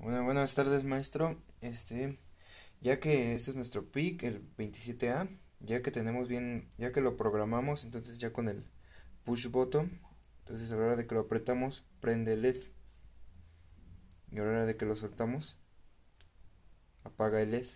buenas tardes, maestro. Este, ya que este es nuestro PIC, el 27A, ya que tenemos bien, ya que lo programamos, entonces ya con el push button, entonces a la hora de que lo apretamos, prende el LED. Y a la hora de que lo soltamos, apaga el LED.